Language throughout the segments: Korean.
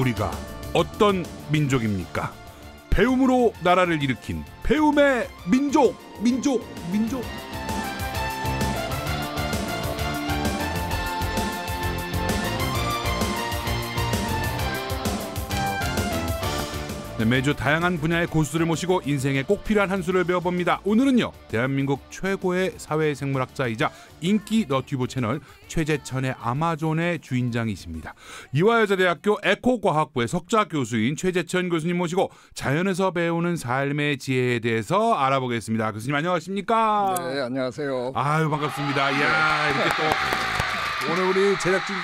우리가 어떤 민족입니까? 배움으로 나라를 일으킨 배움의 민족, 민족, 민족. 네, 매주 다양한 분야의 고수들을 모시고 인생에 꼭 필요한 한 수를 배워봅니다. 오늘은요, 대한민국 최고의 사회생물학자이자 인기 너튜브 채널 최재천의 아마존의 주인장이십니다. 이화여자대학교 에코과학부의 석좌 교수인 최재천 교수님 모시고 자연에서 배우는 삶의 지혜에 대해서 알아보겠습니다. 교수님 안녕하십니까? 네, 안녕하세요. 아유 반갑습니다. 이야 이렇게 또 오늘 우리 제작진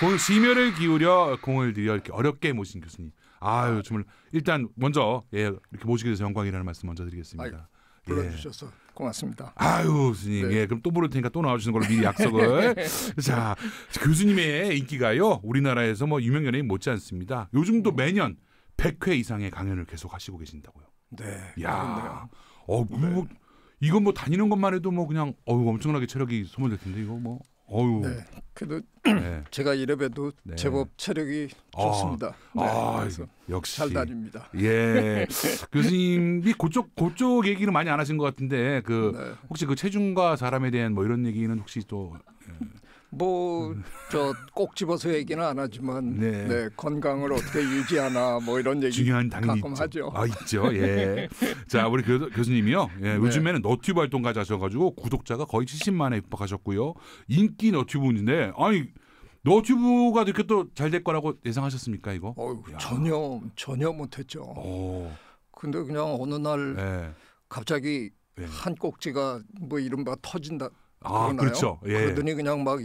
공 심혈을 기울여 공을 들여 이렇게 어렵게 모신 교수님. 아유 정말 일단 먼저 예 이렇게 모시게 돼서 영광이라는 말씀 먼저 드리겠습니다. 아유. 불러주셔서 예. 고맙습니다. 아유 교수님, 네. 예 그럼 또 부를 테니까 또 나와주시는 걸로 미리 약속을. 자 교수님의 인기가요 우리나라에서 뭐 유명 연예인 못지않습니다. 요즘도 음. 매년 100회 이상의 강연을 계속 하시고 계신다고요. 네. 야, 어, 뭐, 네. 이건 뭐 다니는 것만 해도 뭐 그냥 어우 엄청나게 체력이 소모될 텐데 이거 뭐. 어유. 네. 그래도 네. 제가 이래봬도 네. 제법 체력이 아, 좋습니다. 네. 아, 그래서 역시 잘 다닙니다. 예, 교수님이 그쪽 그쪽 얘기를 많이 안 하신 것 같은데 그 네. 혹시 그 체중과 사람에 대한 뭐 이런 얘기는 혹시 또 예. 뭐저꼭 집어서 얘기는 안 하지만 네. 네. 건강을 어떻게 유지하나 뭐 이런 얘기 중요한 당연히 가끔 있죠. 하죠. 아 있죠. 예. 자 우리 교, 수님이요 예, 네. 요즘에는 너튜브 활동가지셔가지고 구독자가 거의 70만에 육박하셨고요. 인기 너튜브인데 아니 너튜브가 이렇게 또 잘 될 거라고 예상하셨습니까 이거? 어 전혀 전혀 못했죠. 오. 어. 근데 그냥 어느 날 네. 갑자기 예. 한 꼭지가 뭐 이른바 터진다 아, 그러나요? 그렇죠. 예. 그러더니 그냥 막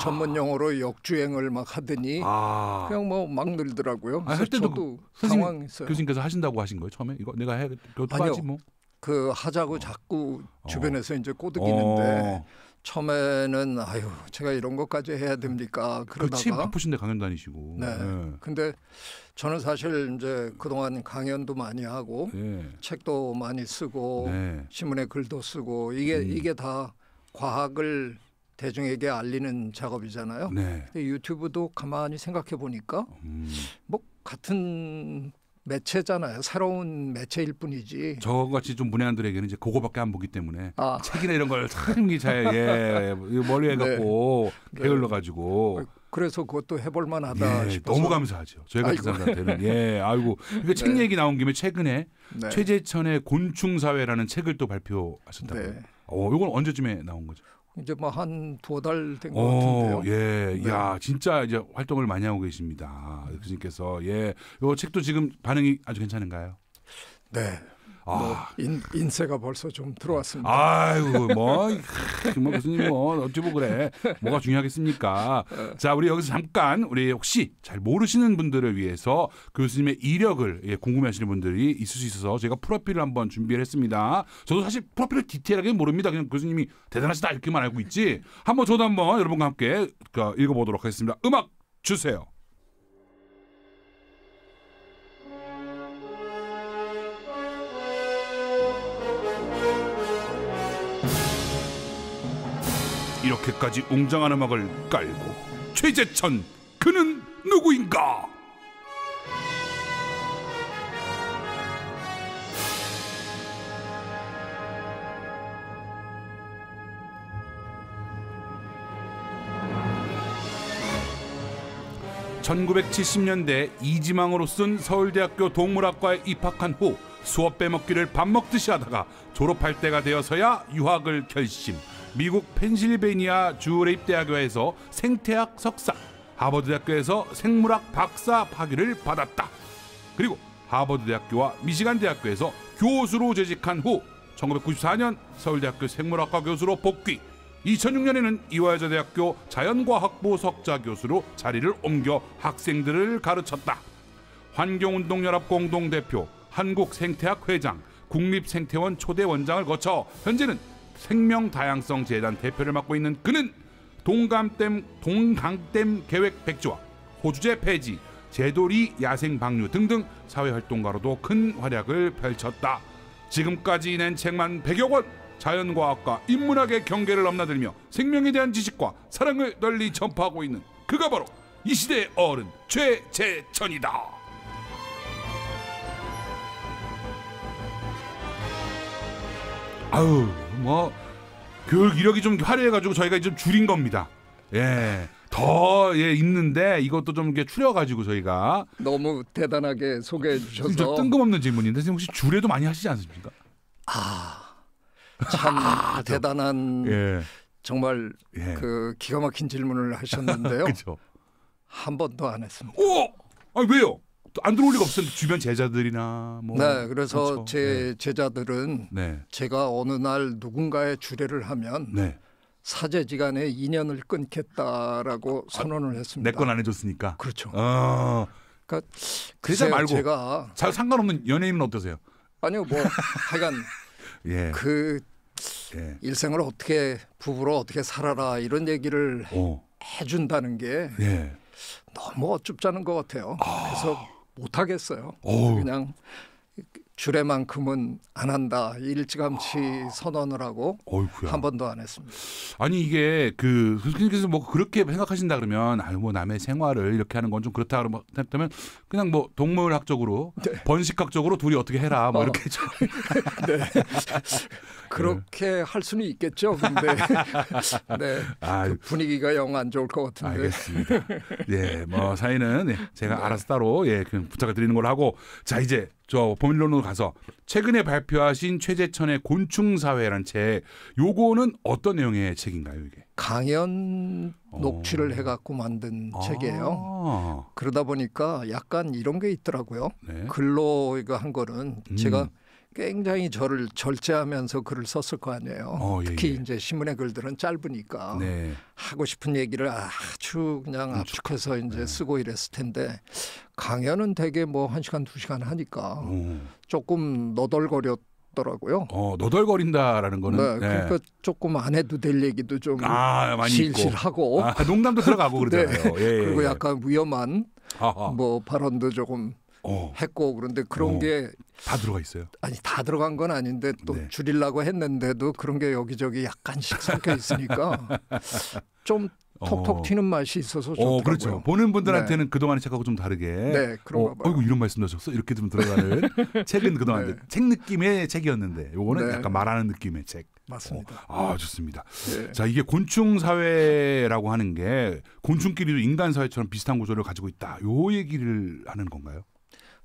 전문 아. 용어로 아. 역주행을 막 하더니 아. 그냥 뭐 막 늘더라고요. 아, 할 때도 상황에서 그 교수님께서 하신다고 하신 거예요 처음에 이거 내가 해 아니요. 뭐. 그 하자고 어. 자꾸 어. 주변에서 어. 이제 꼬드기는데 어. 처음에는 아유 제가 이런 것까지 해야 됩니까 그러다가 그치, 바쁘신데 강연 다니시고 네. 네. 근데 저는 사실 이제 그동안 강연도 많이 하고 네. 책도 많이 쓰고 네. 신문에 글도 쓰고 이게 음. 이게 다 과학을 대중에게 알리는 작업이잖아요. 네. 근데 유튜브도 가만히 생각해 보니까 음. 뭐 같은 매체잖아요. 새로운 매체일 뿐이지. 저같이 좀 문외한들에게는 이제 그거밖에 안 보기 때문에 아. 책이나 이런 걸참 잘 예, 멀리 해갖고 네. 네. 게을러 가지고. 그래서 그것도 해볼 만하다 예, 싶어서 너무 감사하죠. 저희 같은 사람한테는 예, 아이고 그러니까 네. 책 얘기 나온 김에 최근에 네. 최재천의 곤충 사회라는 책을 또 발표하셨다고요. 네. 어, 이건 언제쯤에 나온 거죠? 이제 뭐 한두달된 것 같은데요. 예, 네. 야 진짜 이제 활동을 많이 하고 계십니다, 음. 교수님께서. 예, 요 책도 지금 반응이 아주 괜찮은가요? 네, 아. 뭐 인, 인세가 벌써 좀 들어왔습니다. 아유 뭐, 뭐 교수님 뭐 어찌보 그래 뭐가 중요하겠습니까? 어. 자 우리 여기서 잠깐 우리 혹시 잘 모르시는 분들을 위해서 교수님의 이력을 예, 궁금해하시는 분들이 있을 수 있어서 제가 프로필을 한번 준비를 했습니다. 저도 사실 프로필을 디테일하게 모릅니다. 그냥 교수님이 대단하시다 이렇게만 알고 있지. 한번 저도 한번 여러분과 함께 그 읽어보도록 하겠습니다. 음악 주세요. 이렇게까지 웅장한 음악을 깔고 최재천 그는 누구인가? (1970년대) 이지망으로 쓴 서울대학교 동물학과에 입학한 후 수업 빼먹기를 밥 먹듯이 하다가 졸업할 때가 되어서야 유학을 결심 미국 펜실베니아 주립대학교에서 생태학 석사, 하버드대학교에서 생물학 박사 학위를 받았다. 그리고 하버드대학교와 미시간대학교에서 교수로 재직한 후 1994년 서울대학교 생물학과 교수로 복귀. 2006년에는 이화여자대학교 자연과학부 석자 교수로 자리를 옮겨 학생들을 가르쳤다. 환경운동연합 공동대표, 한국생태학 회장, 국립생태원 초대 원장을 거쳐 현재는 생명 다양성 재단 대표를 맡고 있는 그는 동감댐 동강댐 계획 백지화, 호주제 폐지, 제돌이 야생 방류 등등 사회 활동가로도 큰 활약을 펼쳤다. 지금까지 낸 책만 100여 권, 자연과학과 인문학의 경계를 넘나들며 생명에 대한 지식과 사랑을 널리 전파하고 있는 그가 바로 이 시대의 어른 최재천이다. 아우 뭐 교육 이력이 좀 화려해가지고 저희가 좀 줄인 겁니다. 예. 더 예, 있는데 이것도 좀 이렇게 추려가지고 저희가 너무 대단하게 소개해 주셔서 뜬금없는 질문인데 선생님 혹시 주례도 많이 하시지 않습니까? 아참 아, 아 대단한 예. 정말 예. 그 기가 막힌 질문을 하셨는데요. 한 번도 안 했습니다. 오, 아 왜요? 안 들어올 리가 없어요. 주변 제자들이나 뭐. 네, 그래서 그렇죠. 제 네. 제자들은 네. 제가 어느 날 누군가의 주례를 하면 네. 사제지간에 인연을 끊겠다라고 아, 선언을 했습니다. 내 건 안 해줬으니까. 그렇죠. 아. 그러니까 제자 그러니까 말고 제가 잘 상관없는 연예인은 어떠세요? 아니요, 뭐 하여간 예. 그 예. 일생을 어떻게 부부로 어떻게 살아라 이런 얘기를 오. 해준다는 게. 예. 너무 어쭙자는 것 같아요. 아. 그래서 못 하겠어요. 오. 그냥 주례만큼은 안 한다 일찌감치 아... 선언을 하고 어이구야. 한 번도 안 했습니다. 아니 이게 그 선생님께서 뭐 그렇게 생각하신다 그러면 아유 뭐 남의 생활을 이렇게 하는 건 좀 그렇다 그러면 그냥 뭐 동물학적으로 네. 번식학적으로 둘이 어떻게 해라 뭐 어. 이렇게 네. 그렇게 네. 할 수는 있겠죠. 근데 네. 아, 그 분위기가 영 안 좋을 것 같은데. 알겠습니다. 예, 뭐사이는 예, 제가 네. 알아서 따로 예, 그냥 부탁을 드리는 걸 하고 자 이제 저보밀론으로 가서 최근에 발표하신 최재천의 곤충 사회라는 책 요거는 어떤 내용의 책인가요, 이게? 강연 어. 녹취를 해 갖고 만든 아. 책이에요. 그러다 보니까 약간 이런 게 있더라고요. 네. 글로 이거 한 거는 음. 제가 굉장히 저를 절제하면서 글을 썼을 거 아니에요. 어, 예, 특히 예. 이제 신문의 글들은 짧으니까 네. 하고 싶은 얘기를 아주 그냥 음, 압축해서 이제 네. 쓰고 이랬을 텐데 강연은 되게 뭐 1시간 2시간 하니까 오. 어. 조금 너덜거렸 더라고요. 어 너덜거린다라는 거는 네, 네. 그러니까 네. 조금 안 해도 될 얘기도 좀 아, 실실하고 아, 농담도 들어가고 그러잖아요. 네. 예, 예, 그리고 예. 약간 위험한 아하. 뭐 발언도 조금 오. 어. 했고 그런데 그런 어. 게다 들어가 있어요. 아니 다 들어간 건 아닌데 또 네. 줄이려고 했는데도 그런 게 여기저기 약간씩 섞여 있으니까 좀 톡톡 어. 튀는 맛이 있어서 어, 좋더라고요. 어, 그렇죠. 보는 분들한테는 네. 그동안의 책하고 좀 다르게. 네, 그런가 어, 봐요. 어이구 이런 말씀 하셨어. 이렇게 좀 들어가는 책은 그동안 네. 책 느낌의 책이었는데 요거는 네. 약간 말하는 느낌의 책. 맞습니다. 어, 아 좋습니다. 네. 자 이게 곤충 사회라고 하는 게 곤충끼리도 인간 사회처럼 비슷한 구조를 가지고 있다. 요 얘기를 하는 건가요?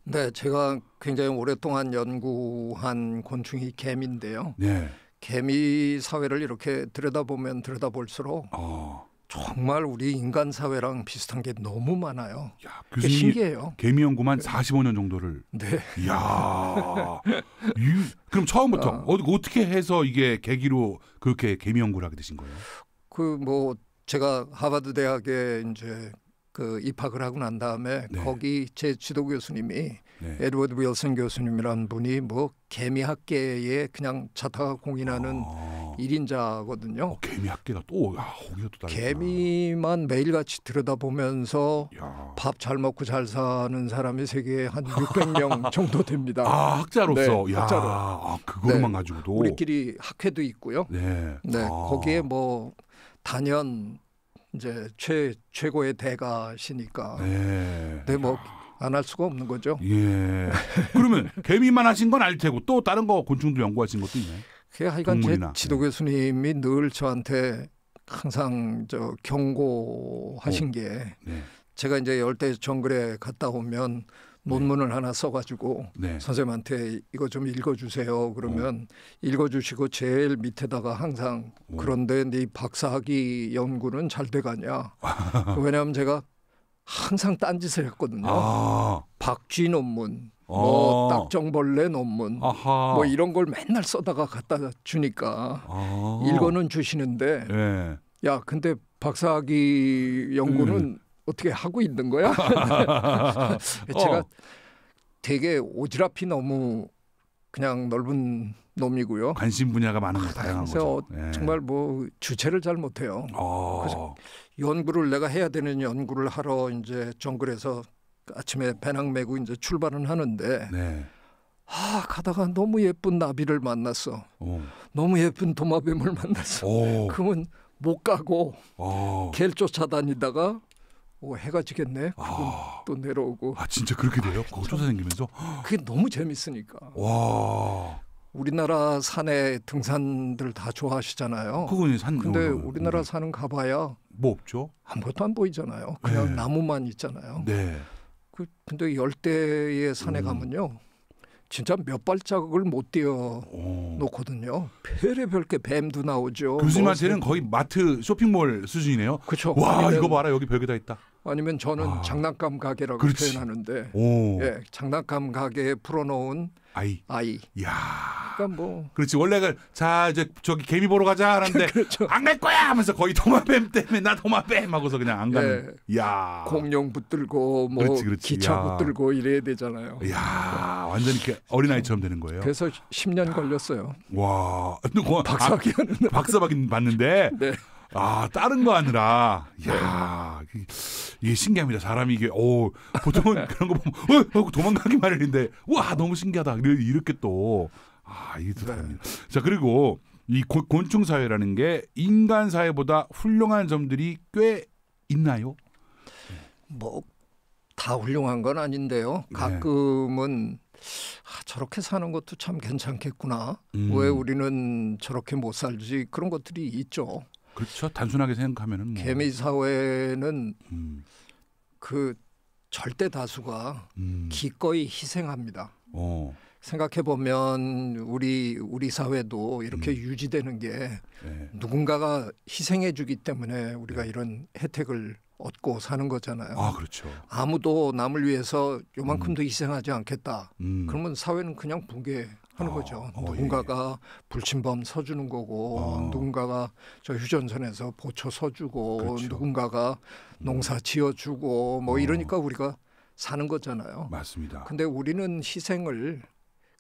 네, 제가 굉장히 오랫동안 연구한 곤충이 개미인데요. 네. 개미 사회를 이렇게 들여다보면 들여다볼수록 어. 정말 우리 인간 사회랑 비슷한 게 너무 많아요. 야, 그게 신기해요. 개미 연구만 45년 정도를. 네. 이야. 유, 그럼 처음부터 아. 어떻게 해서 이게 계기로 그렇게 개미 연구를 하게 되신 거예요? 그 뭐 제가 하버드 대학에 이제 그 입학을 하고 난 다음에 네. 거기 제 지도 교수님이 네. 에드워드 윌슨 교수님이라는 분이 뭐 개미학계에 그냥 자타가 공인하는 아. 1인자거든요. 어, 개미학계다 또 야, 아, 거기서 또 개미만 매일같이 들여다보면서 밥 잘 먹고 잘 사는 사람이 세계에 한 600명 정도 됩니다. 아, 학자로서. 네, 학자로. 아, 그것만 네. 가지고도 우리끼리 학회도 있고요. 네. 네. 아. 거기에 뭐 단연 이제 최 최고의 대가시니까. 네. 근데 뭐안 할 수가 없는 거죠. 예. 그러면 개미만 하신 건 알 테고 또 다른 거 곤충도 연구하신 것도 있나요? 그 하여간 제 지도 네. 교수님이 네. 늘 저한테 항상 저 경고하신 오. 어. 게 네. 제가 이제 열대 정글에 갔다 오면 네. 논문을 하나 써가지고 네. 선생님한테 이거 좀 읽어주세요. 그러면 오. 어. 읽어주시고 제일 밑에다가 항상 오. 그런데 네 박사학위 연구는 잘 돼가냐? 왜냐하면 제가 항상 딴짓을 했거든요. 아. 박쥐 논문, 뭐 아. 딱정벌레 논문, 아하. 뭐 이런 걸 맨날 써다가 갖다 주니까 아. 읽어는 주시는데, 네. 야 근데 박사학위 연구는 음. 어떻게 하고 있는 거야? 제가 어. 되게 오지랖이 너무 그냥 넓은 놈이고요. 관심 분야가 많은 거 다양한 그래서 거죠. 예. 정말 뭐 주체를 잘 못해요. 오. 어. 그래서 연구를 내가 해야 되는 연구를 하러 이제 정글에서 아침에 배낭 메고 이제 출발은 하는데 네. 아 가다가 너무 예쁜 나비를 만났어. 오. 너무 예쁜 도마뱀을 만났어. 오. 그러면 못 가고 오. 어. 걔를 쫓아다니다가 오 해가 지겠네. 아. 또 내려오고. 아 진짜 그렇게 돼요? 아, 거조사 그렇죠. 생기면서? 그게 너무 재밌으니까. 와. 우리나라 산에 등산들 다 좋아하시잖아요. 그거 산. 근데 어, 우리나라 음. 산은 가봐야 뭐 없죠. 아무것도 안 보이잖아요. 그냥 네. 나무만 있잖아요. 네. 그 근데 열대의 산에 음. 가면요. 진짜 몇 발자국을 못 띄워 놓거든요. 별의별 게 뱀도 나오죠. 교수님한테는 거의 마트 쇼핑몰 수준이네요. 그렇죠. 와 아니면, 이거 봐라 여기 별게 다 있다. 아니면 저는 아. 장난감 가게라고 그렇지. 표현하는데, 오. 예, 장난감 가게에 풀어놓은 아이. 아이. 야. 그러니까 뭐. 그렇지 원래가 그, 자 이제 저기 개미 보러 가자 하는데 그렇죠. 안갈 거야 하면서 거의 도마뱀 때문에 나 도마뱀 하고서 그냥 안 가는. 예. 네. 야. 공룡 붙들고 뭐 그렇지, 그렇지. 기차 야. 붙들고 이래야 되잖아요. 야 완전히 어린 아이처럼 되는 거예요. 그래서 10년 걸렸어요. 와. 뭐, 박사학위 아, 박사학위 받는데. 네. 아 다른 거 하느라. 야. 이게 예, 신기합니다. 사람이 이게 오 보통은 네. 그런 거 보면 어, 하고 어, 도망가기마련인데와 너무 신기하다. 이렇게 또 아, 이게 또단합다 네. 자 그리고 이 고, 곤충 사회라는 게 인간 사회보다 훌륭한 점들이 꽤 있나요? 뭐 다 훌륭한 건 아닌데요. 네. 가끔은 아, 저렇게 사는 것도 참 괜찮겠구나. 음. 왜 우리는 저렇게 못 살지? 그런 것들이 있죠. 그렇죠. 단순하게 생각하면 뭐. 개미 사회는 음. 그 절대 다수가 음. 기꺼이 희생합니다. 어. 생각해 보면 우리 우리 사회도 이렇게 음. 유지되는 게 네. 누군가가 희생해 주기 때문에 우리가 네. 이런 혜택을 얻고 사는 거잖아요. 아, 그렇죠. 아무도 남을 위해서 요만큼도 음. 희생하지 않겠다. 음. 그러면 사회는 그냥 붕괴 하는 거죠. 아, 뭐 예. 누군가가 예. 불침범 서주는 거고 어. 누군가가 저 휴전선에서 보초 서주고 그렇죠. 누군가가 농사 음. 지어주고 뭐 어. 이러니까 우리가 사는 거잖아요. 맞습니다. 근데 우리는 희생을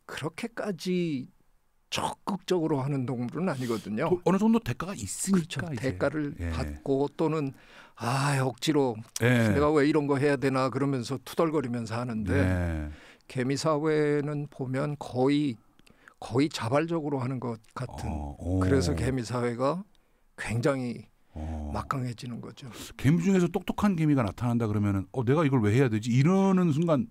그렇게까지 적극적으로 하는 동물은 아니거든요. 어느 정도 대가가 있으니까 그렇죠. 대가를 예. 받고 또는 아 억지로 예. 내가 왜 이런 거 해야 되나 그러면서 투덜거리면서 하는데 예. 네. 개미 사회는 보면 거의 거의 자발적으로 하는 것 같은 어, 그래서 개미 사회가 굉장히 어. 막강해지는 거죠. 개미 중에서 똑똑한 개미가 나타난다 그러면은 어 내가 이걸 왜 해야 되지 이러는 순간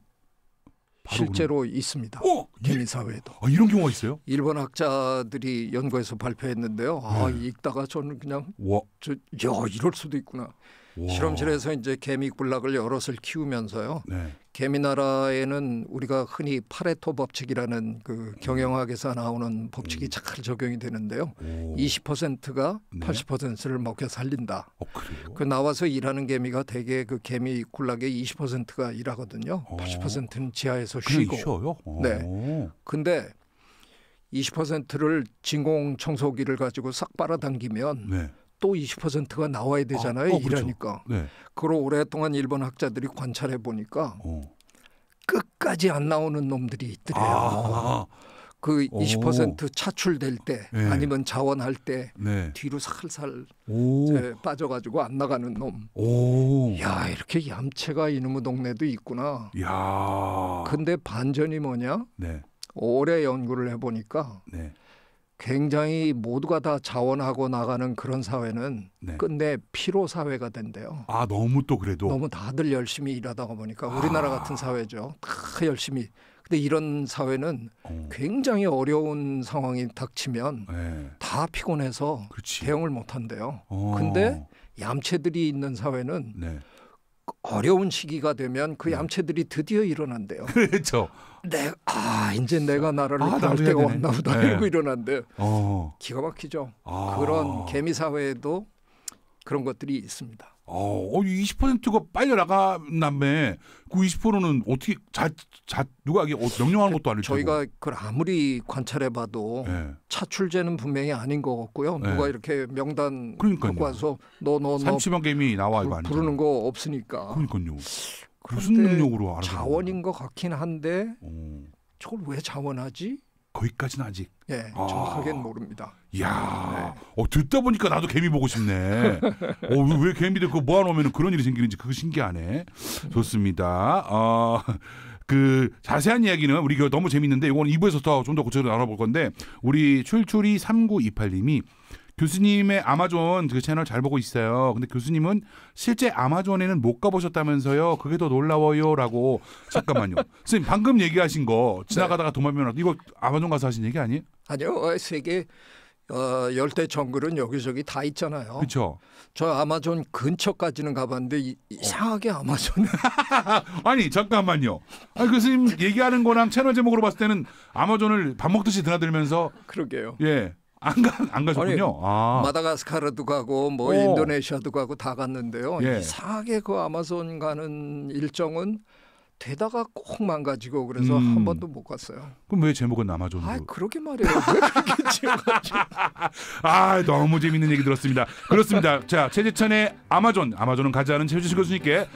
실제로 그런... 있습니다. 어? 개미 사회도. 아, 이런 경우가 있어요? 일본 학자들이 연구해서 발표했는데요. 아 네. 읽다가 저는 그냥 와. 저, 야 이럴 수도 있구나. 실험실에서 이제 개미 군락을 여럿을 키우면서요. 네. 개미나라에는 우리가 흔히 파레토 법칙이라는 그 경영학에서 나오는 법칙이 음. 착할 적용이 되는데요. 오. 20%가 네. 80%를 먹여 살린다. 어, 그 나와서 일하는 개미가 대개 그 개미 군락의 20%가 일하거든요. 오. 어. 80%는 지하에서 쉬고. 쉬어요? 오. 어. 네. 근데 20%를 진공 청소기를 가지고 싹 빨아당기면 네. 또 20%가 나와야 되잖아요. 아, 어, 그렇죠. 일하니까. 그렇죠. 네. 그로 오랫동안 일본 학자들이 관찰해 보니까 어. 끝까지 안 나오는 놈들이 있더래요. 아. 그20% 차출될 때 네. 아니면 자원할 때 네. 뒤로 살살 빠져가지고 안 나가는 놈. 오. 야 이렇게 얌체가 이놈의 동네도 있구나. 야. 근데 반전이 뭐냐? 네. 오래 연구를 해보니까 네. 굉장히 모두가 다 자원하고 나가는 그런 사회는 네. 끝내 피로 사회가 된대요. 아 너무 또 그래도 너무 다들 열심히 일하다 보니까 아. 우리나라 아. 같은 사회죠. 다 열심히. 근데 이런 사회는 어. 굉장히 어려운 상황이 닥치면 네. 다 피곤해서 그렇지. 대응을 못 한대요. 어. 근데 얌체들이 있는 사회는 네. 어려운 시기가 되면 그 네. 얌체들이 드디어 일어난대요. 그렇죠. 내, 아 이제 내가 나라를 아, 할 때가 왔나 보다 네. 이러고 일어난데 어. 기가 막히죠. 아. 그런 개미 사회에도 그런 것들이 있습니다. 어, 20%가 어, 빨려 나간다음 20%는 그 어떻게 자, 자 누가 이게 어, 명령하는 그 것도 아닐 테 저희가 그걸 아무리 관찰해봐도 네. 차출제는 분명히 아닌 것 같고요. 예. 누가 이렇게 명단 그러니까요. 갖고 와서 너 너너 삼십만 개미 나와 이거 아니 부르는 거 없으니까. 그러니까요. 무슨 능력으로 알아? 자원인 것 같긴 한데 오. 어. 저걸 왜 자원하지? 거기까지는 아직. 네, 아. 정확하게는 모릅니다. 이야, 네. 어, 듣다 보니까 나도 개미 보고 싶네. 어, 왜 개미들 그 모아놓으면 그런 일이 생기는지 그거 신기하네. 좋습니다. 어, 그 자세한 이야기는 우리 그 너무 재밌는데 이건 2부에서 더 좀더 구체적으로 나눠볼 건데 우리 출출이 3928님이 교수님의 아마존 그 채널 잘 보고 있어요. 근데 교수님은 실제 아마존에는 못 가보셨다면서요. 그게 더 놀라워요라고 잠깐만요. 선생님 방금 얘기하신 거 지나가다가 네. 도마뱀 이거 아마존 가서 하신 얘기 아니에요? 아니요. 어, 세계 어, 열대 정글은 여기저기 다 있잖아요. 그렇죠. 저 아마존 근처까지는 가봤는데 이, 이상하게 아마존. 아니 잠깐만요. 아니, 교수님 얘기하는 거랑 채널 제목으로 봤을 때는 아마존을 밥 먹듯이 드나들면서. 그러게요. 예. 안, 가, 안 가셨군요. 아. 마다가스카르도 가고 뭐 오. 인도네시아도 가고 다 갔는데요. 예. 이상하게 그 아마존 가는 일정은 되다가 꼭 망가지고 그래서 음. 한 번도 못 갔어요. 그럼 왜 제목은 남아존으로? 아 그러게 말이요왜 그렇게 지어가지아 너무 재밌는 얘기 들었습니다. 그렇습니다. 자 최재천의 아마존, 아마존은 가지 않은 최재천 교수님께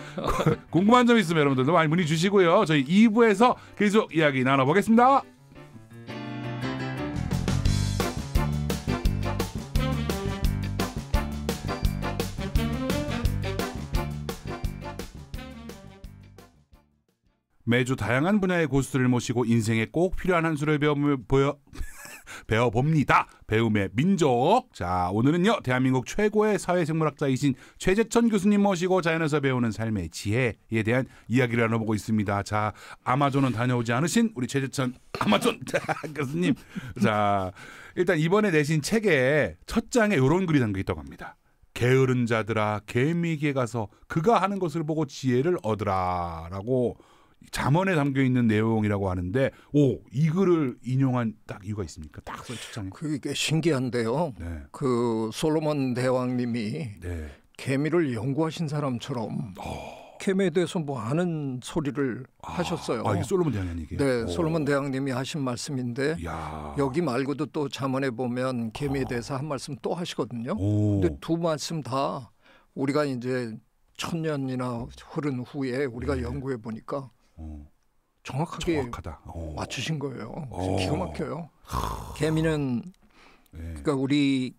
궁금한 점 있으면 여러분들도 많이 문의 주시고요. 저희 2부에서 계속 이야기 나눠보겠습니다. 매주 다양한 분야의 고수들을 모시고 인생에 꼭 필요한 한 수를 배워 보여 배워봅니다. 배움의 민족. 자, 오늘은요, 대한민국 최고의 사회생물학자이신 최재천 교수님 모시고 자연에서 배우는 삶의 지혜에 대한 이야기를 나눠보고 있습니다. 자, 아마존은 다녀오지 않으신 우리 최재천 아마존 교수님. 자, 일단 이번에 내신 책에 첫 장에 이런 글이 담겨 있다고 합니다. 게으른 자들아, 개미에 가서 그가 하는 것을 보고 지혜를 얻으라. 라고 잠언에 담겨 있는 내용이라고 하는데 오이 글을 인용한 딱 이유가 있습니까? 딱 솔직히 그게 꽤 신기한데요. 네. 그 솔로몬 대왕님이 네. 개미를 연구하신 사람처럼 오. 어. 개미에 대해서 뭐 아는 소리를 아. 하셨어요. 아, 이게 솔로몬 대왕님 얘요 네, 오. 솔로몬 대왕님이 하신 말씀인데 야. 여기 말고도 또 잠언에 보면 개미에 대해서 한 말씀 또 하시거든요. 오. 근데 두 말씀 다 우리가 이제 천년이나 흐른 후에 우리가 네. 연구해 보니까 어. 정확하게 정확하다. 어. 맞추신 거예요. 어. 기가 막혀요. 개미는 네. 그러니까 우리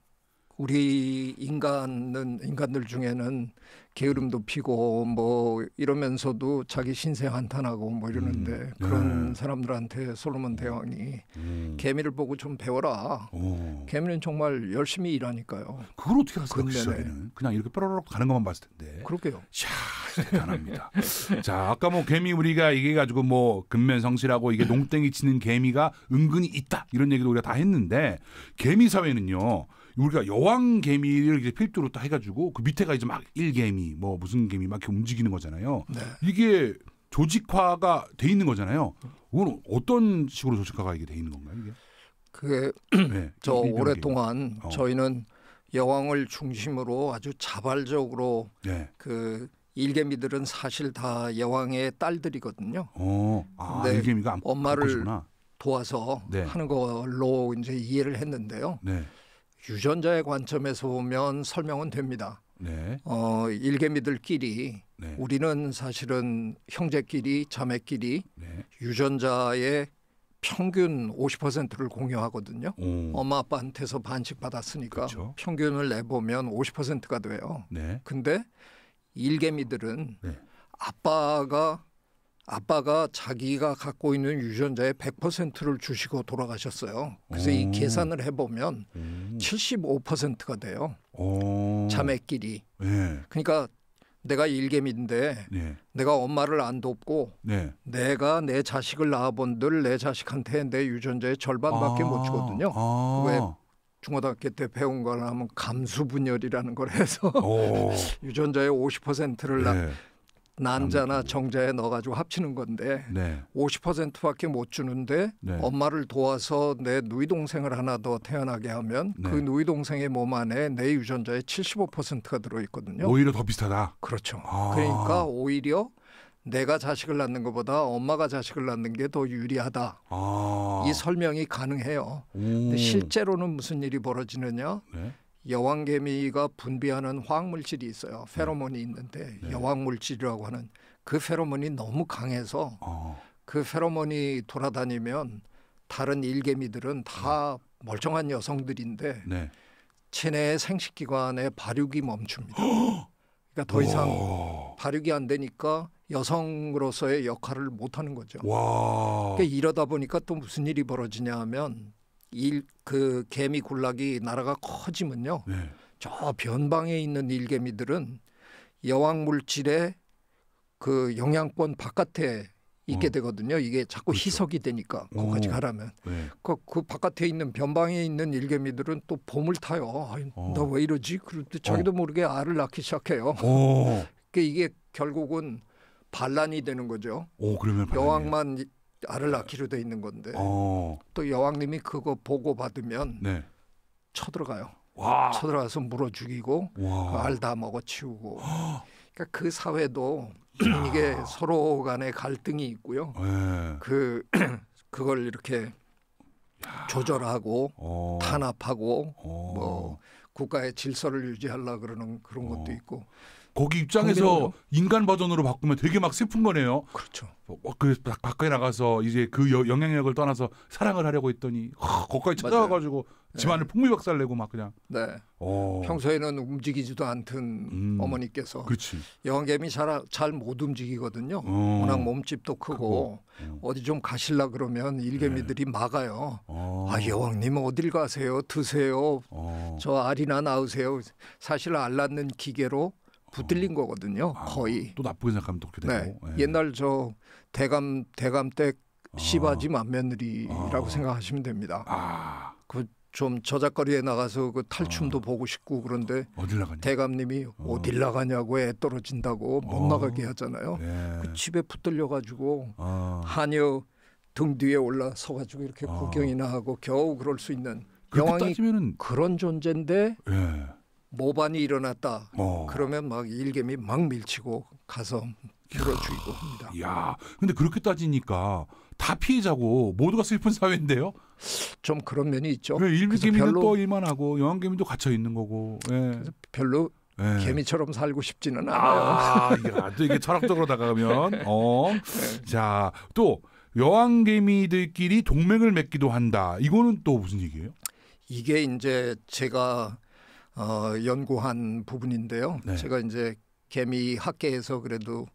우리 인간은 인간들 중에는 게으름도 피고 뭐 이러면서도 자기 신세 한탄하고 뭐 이러는데 음. 네. 그런 네. 사람들한테 솔로몬 대왕이 음. 개미를 보고 좀 배워라. 오. 개미는 정말 열심히 일하니까요. 그걸 어떻게 하세요? 그 시 그냥 이렇게 뾰로록 가는 것만 봤을 텐데. 그렇게요. 샤 대단합니다. 자 아까 뭐 개미 우리가 얘기해 가지고 뭐 근면성실하고 이게 농땡이 치는 개미가 은근히 있다 이런 얘기도 우리가 다 했는데 개미 사회는요. 우리가 여왕 개미를 이제 필두로 딱 해가지고 그 밑에가 이제 막 일개미 뭐 무슨 개미 막 이렇게 움직이는 거잖아요. 네. 이게 조직화가 돼 있는 거잖아요. 이건 어떤 식으로 조직화가 이게 돼 있는 건가요? 이게? 그게 네, 저 오랫동안 어. 저희는 여왕을 중심으로 아주 자발적으로 네. 그 일개미들은 사실 다 여왕의 딸들이거든요. 어, 아, 일개미가 엄마를 도와서 네. 하는 걸로 이제 이해를 했는데요. 네. 유전자의 관점에서 보면 설명은 됩니다. 네. 어, 일개미들끼리 네. 우리는 사실은 형제끼리 자매끼리 네. 유전자의 평균 50%를 공유하거든요. 오. 엄마 아빠한테서 반씩 받았으니까 그쵸. 그렇죠. 평균을 내보면 50%가 돼요. 네. 근데 일개미들은 네. 아빠가 아빠가 자기가 갖고 있는 유전자의 100%를 주시고 돌아가셨어요. 그래서 오. 이 음. 계산을 해보면 음. 75%가 돼요. 오. 자매끼리. 네. 그러니까 내가 일개미인데 네. 내가 엄마를 안 돕고 네. 내가 내 자식을 낳아본들 내 자식한테 내 유전자의 절반밖에 아. 못 주거든요. 아. 왜 중고등학교 때 배운 걸 하면 감수 분열이라는 걸 해서 유전자의 50%를 네. 나, 난자나 정자에 넣어가지고 합치는 건데 네. 50%밖에 못 주는데 네. 엄마를 도와서 내 누이 동생을 하나 더 태어나게 하면 네. 그 누이 동생의 몸 안에 내 유전자의 75%가 들어있거든요. 오히려 더 비슷하다. 그렇죠. 아. 그러니까 오히려 내가 자식을 낳는 것보다 엄마가 자식을 낳는 게 더 유리하다. 아. 이 설명이 가능해요. 실제로는 무슨 일이 벌어지느냐? 네. 여왕개미가 분비하는 화학물질이 있어요. 네. 페로몬이 있는데 네. 여왕물질이라고 하는 그 페로몬이 너무 강해서 어. 그 페로몬이 돌아다니면 다른 일개미들은 다 네. 멀쩡한 여성들인데 네. 체내의 생식기관에 발육이 멈춥니다. 그러니까 더 이상 오. 발육이 안 되니까 여성으로서의 역할을 못 하는 거죠. 그러니까 이러다 보니까 또 무슨 일이 벌어지냐 하면 일그 개미 군락이 나라가 커지면요. 네. 저 변방에 있는 일개미들은 여왕 물질의 그 영양권 바깥에 있게 어. 되거든요. 이게 자꾸 그렇죠. 희석이 되니까 어. 거기까지 가라면. 네. 그, 그 바깥에 있는 변방에 있는 일개미들은 또 봄을 타요. 어. 나왜 이러지? 그런데 자기도 어. 모르게 알을 낳기 시작해요. 어. 그러 그러니까 이게 결국은 반란이 되는 거죠. 오, 그러면 여왕만 알을 낳기로 돼 있는 건데 어. 또 여왕님이 그거 보고 받으면 네. 쳐들어가요. 와. 쳐들어가서 물어 죽이고 그 알다 먹어 치우고. 그러니까 그 사회도 이게 서로 간의 갈등이 있고요. 네. 그 그걸 이렇게 조절하고 오. 어. 탄압하고 오. 어. 뭐 국가의 질서를 유지하려 그러는 그런 어. 것도 있고 거기 입장에서 흥미로워요. 인간 버전으로 바꾸면 되게 막 슬픈 거네요. 그렇죠. 뭐, 어, 그 밖에 나가서 이제 그 여, 영향력을 떠나서 사랑을 하려고 했더니 허, 거기까지 찾아가가지고 네. 집안을 네. 풍미박살내고 막 그냥. 네. 오. 어. 평소에는 움직이지도 않던 음. 어머니께서 그치. 영개미 잘못 움직이거든요. 어. 워낙 몸집도 크고 어. 어디 좀 가실라 그러면 일개미들이 네. 막아요. 어. 아 여왕님 어딜 가세요? 드세요. 어. 저 알이나 낳으세요. 사실 알 낳는 기계로 붙들린 거거든요. 아, 거의. 또 나쁘게 생각하면 또 그렇게 네. 되고. 네. 예. 옛날 저 대감 대감 댁 아. 시바지 아. 맏며느리라고 아. 생각하시면 됩니다. 아. 그좀 저작거리에 나가서 그 탈춤도 아. 보고 싶고 그런데 어딜 나가냐? 대감님이 어. 딜 나가냐고 애 떨어진다고 못 어. 나가게 하잖아요. 예. 그 집에 붙들려 가지고 아. 한여 등 뒤에 올라서 가지고 이렇게 구경이나 하고 겨우 그럴 수 있는 영왕이 따지면은... 그런 존재인데 예. 모반이 일어났다. 어. 그러면 막 일개미 막 밀치고 가서 밀어주이고 합니다. 야, 근데 그렇게 따지니까 다 피해자고 모두가 슬픈 사회인데요. 좀 그런 면이 있죠. 네, 일개미도 떠일만 하고 영양개미도 갇혀 있는 거고. 네. 별로 네. 개미처럼 살고 싶지는 아, 않아요. 아, 또 이게 철학적으로 다가가면 네. 어. 자, 또 여왕개미들끼리 동맹을 맺기도 한다. 이거는 또 무슨 얘기예요? 이게 이제 제가 어, 연구한 부분인데요. 네. 제가 이제 개미 학계에서 그래도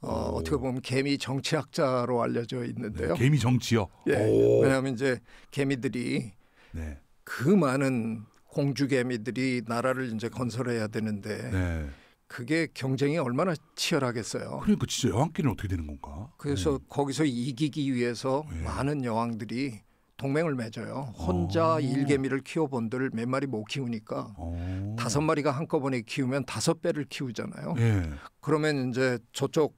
어, 어떻게 보면 개미 정치학자로 알려져 있는데요. 네, 개미 정치요. 예, 왜냐하면 이제 개미들이 네. 그 많은 공주개미들이 나라를 이제 건설해야 되는데 네. 그게 경쟁이 얼마나 치열하겠어요. 그러니까 진짜 여왕끼리는 어떻게 되는 건가? 그래서 네. 거기서 이기기 위해서 네. 많은 여왕들이 동맹을 맺어요. 혼자 오. 어. 일개미를 키워본들 몇 마리 못 키우니까 오. 어. 다섯 마리가 한꺼번에 키우면 다섯 배를 키우잖아요. 예. 그러면 이제 저쪽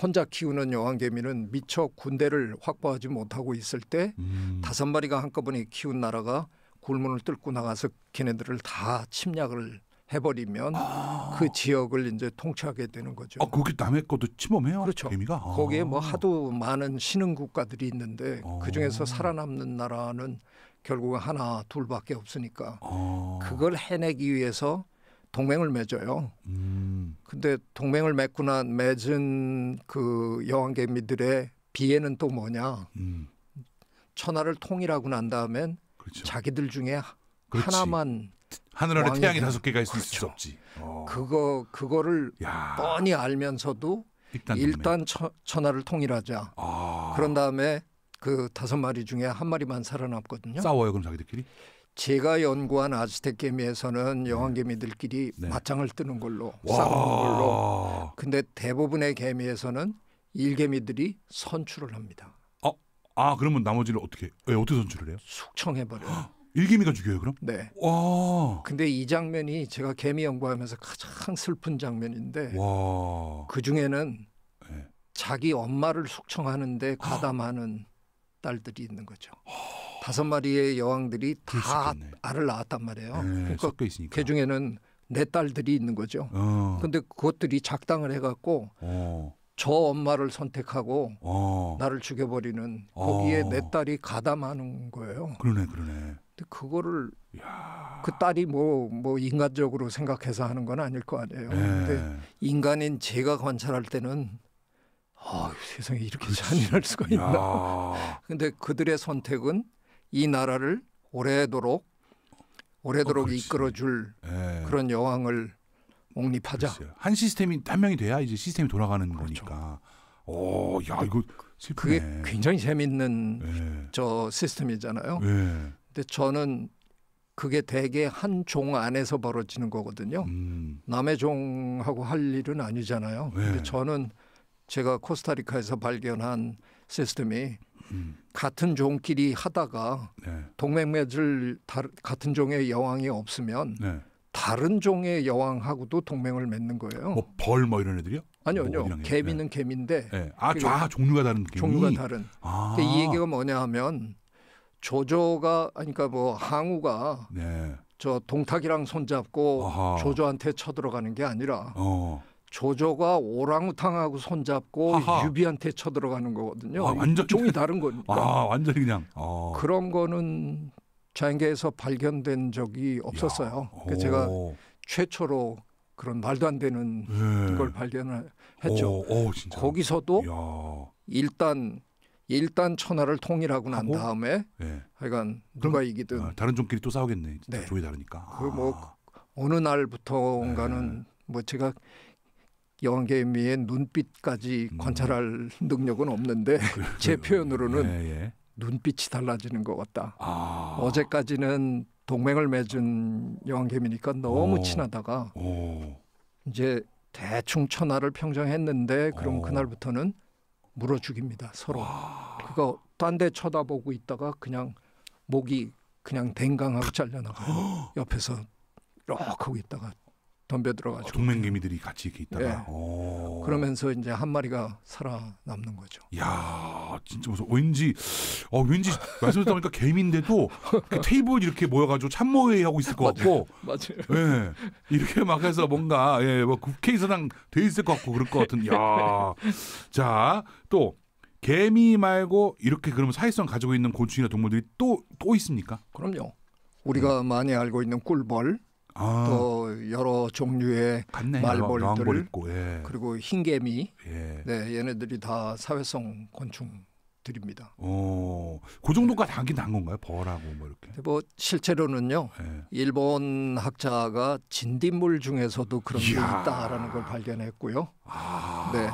혼자 키우는 여왕개미는 미처 군대를 확보하지 못하고 있을 때 음. 다섯 마리가 한꺼번에 키운 나라가 골문을 뚫고 나가서 걔네들을 다 침략을 해버리면 아. 그 지역을 이제 통치하게 되는 거죠. 아, 거기 남의 것도 침범해요? 그렇죠. 개미가? 아. 거기에 뭐 하도 많은 신흥 국가들이 있는데 어. 그 중에서 살아남는 나라는 결국 하나 둘밖에 없으니까 아. 그걸 해내기 위해서 동맹을 맺어요. 음. 근데 동맹을 맺거나 맺은 그 여왕개미들의 비애는 또 뭐냐? 음. 천하를 통일하고 난 다음엔 그렇죠. 자기들 중에 그렇지. 하나만 하늘 아래 태양이 그 다섯 개가 있을 그렇죠. 수 없지. 어. 그거 그거를 야. 뻔히 알면서도 일단, 일단 처, 천하를 통일하자. 아. 그런 다음에 그 다섯 마리 중에 한 마리만 살아남거든요. 싸워요 그럼 자기들끼리? 제가 연구한 아즈텍 개미에서는 네. 여왕 개미들끼리 네. 맞짱을 뜨는 걸로 싸우는 걸로. 근데 대부분의 개미에서는 일개미들이 선출을 합니다. 아, 아 그러면 나머지를 어떻게? 왜 예, 어떻게 선출을 해요? 숙청해 버려요. 일기미가 죽여요 그럼? 네. 와. 근데 이 장면이 제가 개미 연구하면서 가장 슬픈 장면인데 와. 그 중에는 네. 자기 엄마를 숙청하는데 가담하는 아. 딸들이 있는 거죠. 아. 다섯 마리의 여왕들이 다 알을 낳았단 말이에요. 네, 그러니까 그 중에는 내 딸들이 있는 거죠. 어. 근데 그것들이 작당을 해갖고 어. 저 엄마를 선택하고 어. 나를 죽여버리는 어. 거기에 내 딸이 가담하는 거예요. 그러네, 그러네. 그거를 야. 그 딸이 뭐뭐 뭐 인간적으로 생각해서 하는 건 아닐 거 아니에요. 네. 근데 인간인 제가 관찰할 때는 아, 세상에 이렇게 그렇 잔인할 수가 있나. 근데 그들의 선택은 이 나라를 오래도록 오래도록 어, 이끌어줄 네. 그런 여왕을 옹립하자. 글쎄요. 한 시스템이 한 명이 돼야 이제 시스템이 돌아가는 그렇죠. 거니까. 오, 야 이거 슬프네. 그게 굉장히 재밌는 네. 저 시스템이잖아요. 네. 근데 저는 그게 대개 한 종 안에서 벌어지는 거거든요. 음. 남의 종하고 할 일은 아니잖아요. 네. 근데 저는 제가 코스타리카에서 발견한 시스템이 음. 같은 종끼리 하다가 네. 동맹 맺을 같은 종의 여왕이 없으면 네. 다른 종의 여왕하고도 동맹을 맺는 거예요. 뭐벌뭐 뭐 이런 애들이요? 아니요, 뭐 아니요. 뭐 개미는 네. 개미인데. 네. 아, 아, 종류가 다른 개미. 종류가 다른. 아. 이 얘기가 뭐냐 하면 조조가 아니까 그러니까 뭐 항우가 네. 저 동탁이랑 손잡고 아하. 조조한테 쳐들어가는 게 아니라 어. 조조가 오랑우탕하고 손잡고 하하. 유비한테 쳐들어가는 거거든요. 아, 완전 종이 다른 거니까. 아, 완전히 그냥. 아. 그런 거는 자연계에서 발견된 적이 없었어요. 그니까 제가 최초로 그런 말도 안 되는 네. 걸 발견을 했죠. 오, 오, 거기서도 야 일단 일단 천하를 통일하고 난 하고? 다음에 네. 하여간 누가 이기든 아, 다른 종끼리 또 싸우겠네. 네. 조이 다르니까. 그뭐 아. 뭐 어느 날부터인가는 네. 뭐 제가 영계미의 눈빛까지 음. 관찰할 능력은 없는데 네, 제 표현으로는 네, 눈빛이 달라지는 것 같다. 아. 어제까지는 동맹을 맺은 영계미니까 너무 오. 친하다가 오. 이제 대충 천하를 평정했는데 그럼 오. 그날부터는 물어 죽입니다. 서로. 와. 그거 딴데 쳐다보고 있다가 그냥 목이 그냥 댕강하고 잘려나가요. 옆에서 럭 하고 있다가 덤벼 들어가지고 어, 동맹개미들이 같이 이렇게 있다가 예. 그러면서 이제 한 마리가 살아남는 거죠. 야 진짜 무서. 왠지 어 왠지 말씀 듣다 보니까 개미인데도 테이블 이렇게 모여가지고 참모회 하고 있을 것 같고 맞아요. 맞아 예. 이렇게 막 해서 뭔가 예뭐 국회의사당 돼 있을 것 같고 그럴 것 같은. 야자또 개미 말고 이렇게 그러면 사회성 가지고 있는 곤충이나 동물들이 또 또 있습니까? 그럼요. 우리가 음. 많이 알고 있는 꿀벌. 아. 또 여러 종류의 같네요. 말벌들 있고, 예. 그리고 흰개미 예. 네 얘네들이 다 사회성 곤충 들입니다 어, 그 정도까지 하긴 한 건가요? 벌하고 뭐 이렇게. 뭐 실제로는요. 네. 일본 학자가 진딧물 중에서도 그런 게 있다라는 걸 발견했고요. 아, 네.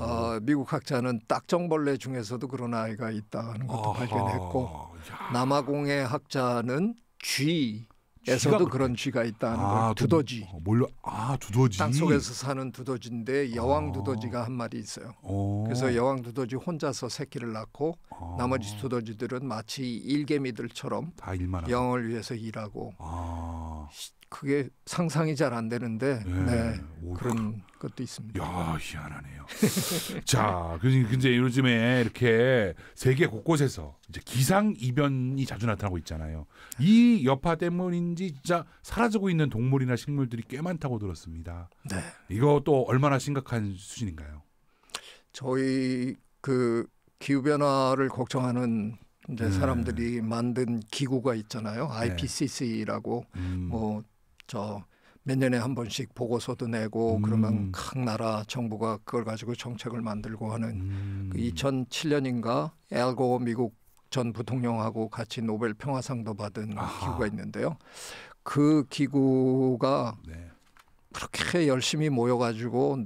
어, 미국 학자는 딱정벌레 중에서도 그런 아이가 있다는 것도 아하. 발견했고, 야 남아공의 학자는 쥐 에서도 쥐가... 그 그런 쥐가 있다는 아, 거예요. 그 두더지. 그, 몰라. 아 두더지. 땅 속에서 사는 두더지인데 여왕 아. 두더지가 한 마리 있어요. 오. 어. 그래서 여왕 두더지 혼자서 새끼를 낳고 아. 나머지 두더지들은 마치 일개미들처럼 다 일만 영을 위해서 일하고 아. 그게 상상이 잘 안 되는데 네. 네. 오, 그런 그... 것도 있습니다. 야 희한하네요. 자, 그, 근데 요즘에 이렇게 세계 곳곳에서 이제 기상 이변이 자주 나타나고 있잖아요. 이 여파 때문인지 진짜 사라지고 있는 동물이나 식물들이 꽤 많다고 들었습니다. 네. 이거 또 얼마나 심각한 수준인가요? 저희 그 기후 변화를 걱정하는 이제 네. 사람들이 만든 기구가 있잖아요. IPCC라고 네. 음. 뭐 저몇 년에 한 번씩 보고서도 내고 음. 그러면 각 나라 정부가 그걸 가지고 정책을 만들고 하는 그 음. 그 2007년인가 엘고 미국 전 부통령하고 같이 노벨 평화상도 받은 아하. 기구가 있는데요. 그 기구가 네. 그렇게 열심히 모여가지고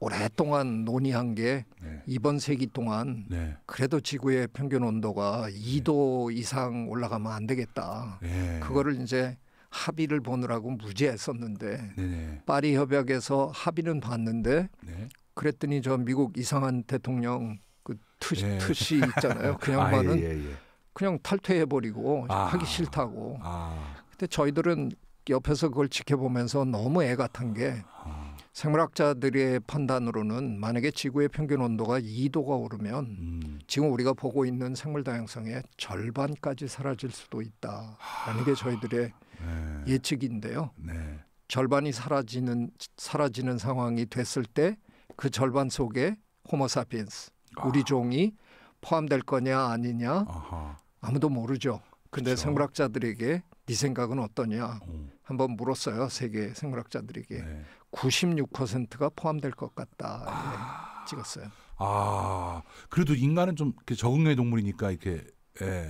오랫동안 논의한 게 네. 이번 세기 동안 네. 그래도 지구의 평균 온도가 2도 이상 올라가면 안 되겠다. 네. 그거를 이제 합의를 보느라고 무지했었는데 네네. 파리 협약에서 합의는 봤는데 네. 그랬더니 저 미국 이상한 대통령 그 투시, 네. 투시 있잖아요. 그 양반은 아, 예, 예, 예. 그냥 탈퇴해 버리고 아, 하기 싫다고. 아. 근데 저희들은 옆에서 그걸 지켜보면서 너무 애 같은 게 아. 생물학자들의 판단으로는 만약에 지구의 평균 온도가 2도가 오르면 음. 지금 우리가 보고 있는 생물 다양성의 절반까지 사라질 수도 있다라는 게 저희들의 네. 예측인데요. 네. 절반이 사라지는 사라지는 상황이 됐을 때 그 절반 속에 호모사피엔스 아. 우리 종이 포함될 거냐 아니냐 아하. 아무도 모르죠. 근데 그렇 생물학자들에게 네 생각은 어떠냐 오. 어. 한번 물었어요 세계 생물학자들에게 네. 96%가 포함될 것 같다 아. 찍었어요. 아 그래도 인간은 좀 적응의 동물이니까 이렇게 예.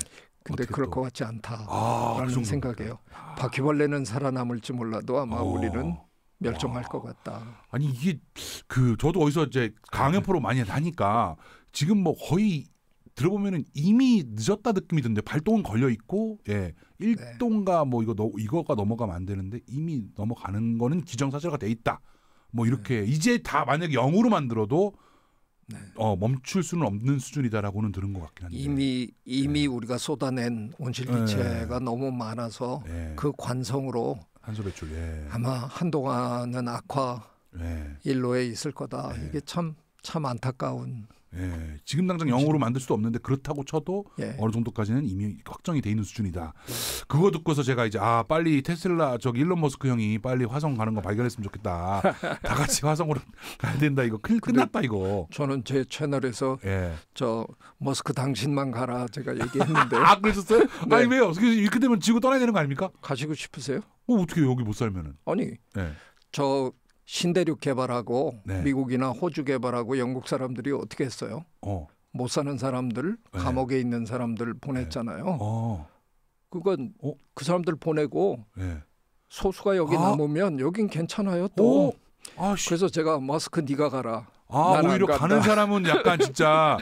근데 그럴 것 같지 않다라는 아, 그 생각이에요. 아. 바퀴벌레는 살아남을지 몰라도 아마 오. 어. 우리는 멸종할 와. 것 같다. 아니 이게 그 저도 어디서 이제 강연 프로 많이 하니까 지금 뭐 거의 들어보면은 이미 늦었다 느낌이 드는데 발동은 걸려 있고 예 일동가 네. 뭐 이거 너, 이거가 넘어가면 안 되는데 이미 넘어가는 거는 기정사실화 돼 있다. 뭐 이렇게 네. 이제 다 만약에 0으로 만들어도 네. 어, 멈출 수는 없는 수준이다라고는 들은 것 같긴 한데 이미 이미 네. 우리가 쏟아낸 온실기체가 네. 너무 많아서 네. 그 관성으로 탄소 배출 예. 아마 한동안은 악화 네. 일로에 있을 거다 네. 이게 참 참 안타까운 예, 지금 당장 영어로 그렇죠. 만들 수도 없는데 그렇다고 쳐도 예. 어느 정도까지는 이미 확정이 돼 있는 수준이다. 예. 그거 듣고서 제가 이제 아 빨리 테슬라 저 일론 머스크 형이 빨리 화성 가는 거 발견했으면 좋겠다. 다 같이 화성으로 가야 된다 이거 큰 끝났다 이거. 저는 제 채널에서 예. 저 머스크 당신만 가라 제가 얘기했는데. 아 그러셨어요? 네. 아니 왜요? 이렇게 되면 지구 떠나야 되는 거 아닙니까? 가시고 싶으세요? 어 어떻게 여기 못 살면은? 아니 예. 저 신대륙 개발하고 네. 미국이나 호주 개발하고 영국 사람들이 어떻게 했어요? 어. 못 사는 사람들, 네. 감옥에 있는 사람들 보냈잖아요. 네. 어. 그건 어? 그 사람들 보내고 네. 소수가 여기 아. 남으면 여긴 괜찮아요 또. 아, 그래서 제가 마스크 네가 가라. 아 오히려 가는 사람은 약간 진짜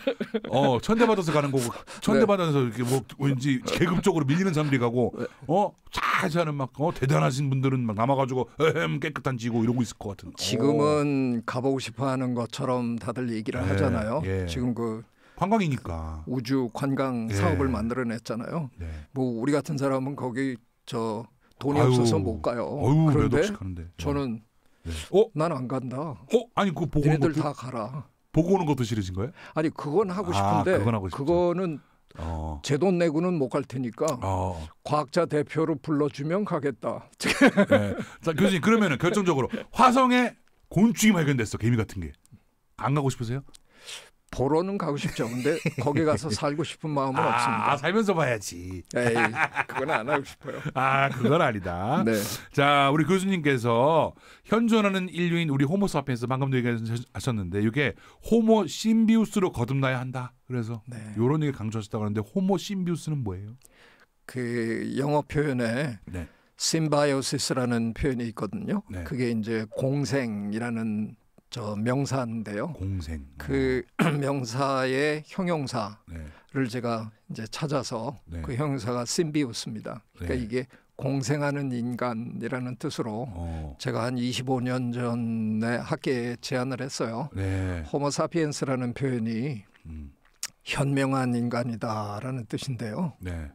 어 천대받아서 가는 거고 네. 천대받아서 이렇게 뭐 왠지 계급적으로 밀리는 사람들이 가고 네. 어잘 사는 막 어 대단하신 분들은 막 남아가지고 에헴 깨끗한 지고 이러고 있을 것 같은. 지금은 오. 어. 가보고 싶어하는 것처럼 다들 얘기를 네, 하잖아요. 예. 지금 그 관광이니까 우주 관광 네. 사업을 만들어냈잖아요. 네. 뭐 우리 같은 사람은 거기 저 돈이 아유, 없어서 못 가요. 어휴, 그런데 예. 저는 어? 나는 안 간다. 어? 아니 그 보고 니네들 것도... 다 가라. 보고 오는 것도 싫으신 거예요? 아니 그건 하고 아, 싶은데 아, 그건 하고 그거는 어. 제돈 내고는 못 갈 테니까 어. 과학자 대표로 불러주면 가겠다. 네. 자 교수님 그러면 결정적으로 화성에 곤충이 발견됐어 개미 같은 게 안 가고 싶으세요? 보러는 가고 싶죠. 근데 거기 가서 살고 싶은 마음은 아, 없습니다. 아, 살면서 봐야지. 에이, 그건 안 하고 싶어요. 아, 그건 아니다. 네. 자, 우리 교수님께서 현존하는 인류인 우리 호모 사피엔스 방금 얘기하셨는데 이게 호모 심비우스로 거듭나야 한다. 그래서 네. 요런 얘기 강조하셨다고 하는데 호모 심비우스는 뭐예요? 그 영어 표현에 네. 심바이오시스라는 표현이 있거든요. 네. 그게 이제 공생이라는 저 명사인데요. 공생. 그 명사의 형용사를 네. 제가 이제 찾아서 네. 그 형용사가 심비우스입니다. 그러니까 네. 이게 공생하는 인간이라는 뜻으로 어. 제가 한 25년 전에 학계에 제안을 했어요. 호모사피엔스라는 네. 표현이 음. 현명한 인간이다라는 뜻인데요. 네.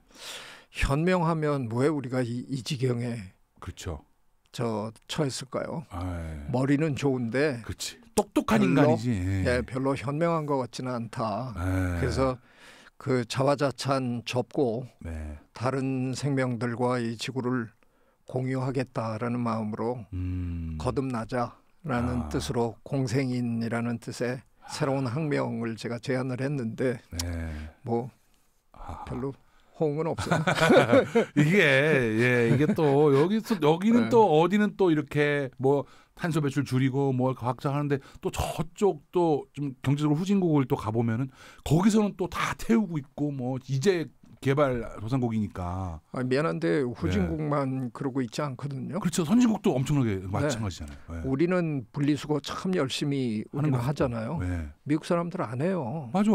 현명하면 왜 우리가 이, 이 지경에 그렇죠. 저 처했을까요? 아이. 예. 머리는 좋은데 그치. 똑똑한 별로, 인간이지. 예, 예 별로 현명한 것 같지는 않다. 에이. 예. 그래서 그 자화자찬 접고 네. 다른 생명들과 이 지구를 공유하겠다라는 마음으로 음. 거듭나자라는 아. 뜻으로 공생인이라는 뜻의 새로운 아. 학명을 제가 제안을 했는데 네. 뭐 아. 별로 호응은 없어요. 이게 예 이게 또 여기서 여기는 네. 또 어디는 또 이렇게 뭐 탄소 배출 줄이고 뭘 뭐 과학자 하는데 또 저쪽 또 좀 경제적으로 후진국을 또 가보면은 거기서는 또 다 태우고 있고 뭐 이제 개발 도상국이니까. 아, 미안한데 후진국만 예. 그러고 있지 않거든요. 그렇죠. 선진국도 엄청나게 네. 마찬가지잖아요. 예. 우리는 분리수거 참 열심히 하는 거 하잖아요. 예. 미국 사람들 안 해요. 맞아.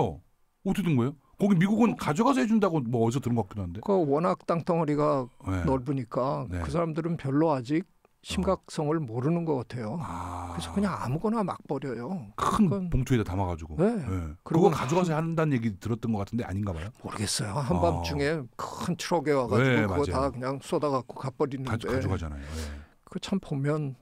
어떻게 된 거예요? 거기 미국은 가져가서 해준다고 뭐 어디서 들은 것 같긴 한데. 그 워낙 땅덩어리가 네. 넓으니까 네. 그 사람들은 별로 아직 심각성을 어. 모르는 것 같아요. 아. 그래서 그냥 아무거나 막 버려요. 큰그러 봉투에다 담아가지고. 네. 네. 그거 가져가서 한, 한다는 얘기 들었던 것 같은데 아닌가 봐요. 모르겠어요. 한밤중에 어. 큰 트럭에 와가지고 네, 그거 맞아요. 다 그냥 쏟아갖고 가버리는데. 가, 져가잖아요 네. 그참 보면